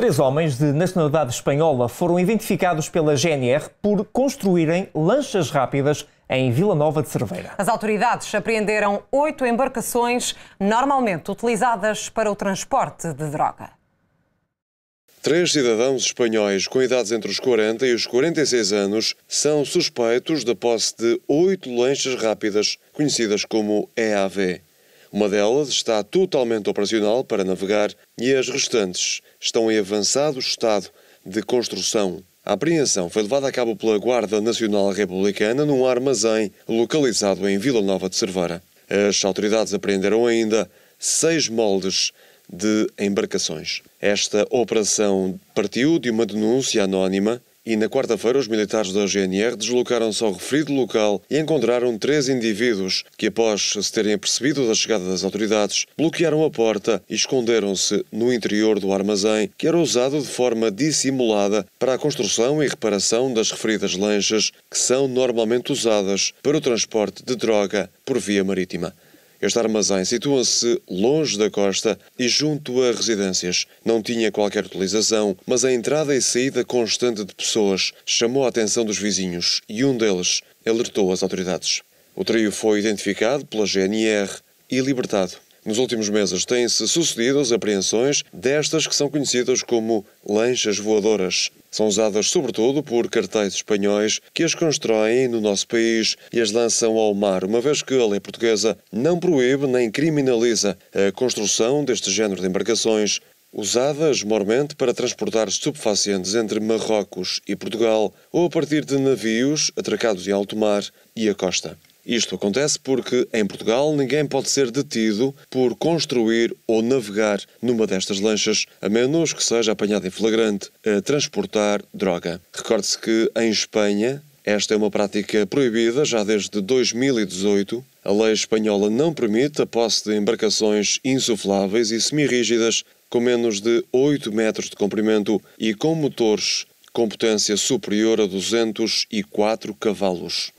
Três homens de nacionalidade espanhola foram identificados pela GNR por construírem lanchas rápidas em Vila Nova de Cerveira. As autoridades apreenderam oito embarcações normalmente utilizadas para o transporte de droga. Três cidadãos espanhóis com idades entre os 40 e os 46 anos são suspeitos da posse de oito lanchas rápidas, conhecidas como EAV. Uma delas está totalmente operacional para navegar e as restantes estão em avançado estado de construção. A apreensão foi levada a cabo pela Guarda Nacional Republicana num armazém localizado em Vila Nova de Cerveira. As autoridades apreenderam ainda seis moldes de embarcações. Esta operação partiu de uma denúncia anónima e na quarta-feira os militares da GNR deslocaram-se ao referido local e encontraram três indivíduos que, após se terem apercebido da chegada das autoridades, bloquearam a porta e esconderam-se no interior do armazém, que era usado de forma dissimulada para a construção e reparação das referidas lanchas que são normalmente usadas para o transporte de droga por via marítima. Este armazém situa-se longe da costa e junto a residências. Não tinha qualquer utilização, mas a entrada e saída constante de pessoas chamou a atenção dos vizinhos e um deles alertou as autoridades. O trio foi identificado pela GNR e libertado. Nos últimos meses têm-se sucedido as apreensões destas que são conhecidas como lanchas voadoras. São usadas sobretudo por cartéis espanhóis que as constroem no nosso país e as lançam ao mar, uma vez que a lei portuguesa não proíbe nem criminaliza a construção deste género de embarcações, usadas mormente para transportar estupefacientes entre Marrocos e Portugal ou a partir de navios atracados em alto mar e a costa. Isto acontece porque, em Portugal, ninguém pode ser detido por construir ou navegar numa destas lanchas, a menos que seja apanhado em flagrante a transportar droga. Recorde-se que, em Espanha, esta é uma prática proibida já desde 2018. A lei espanhola não permite a posse de embarcações insufláveis e semirrígidas com menos de 8 metros de comprimento e com motores com potência superior a 204 cavalos.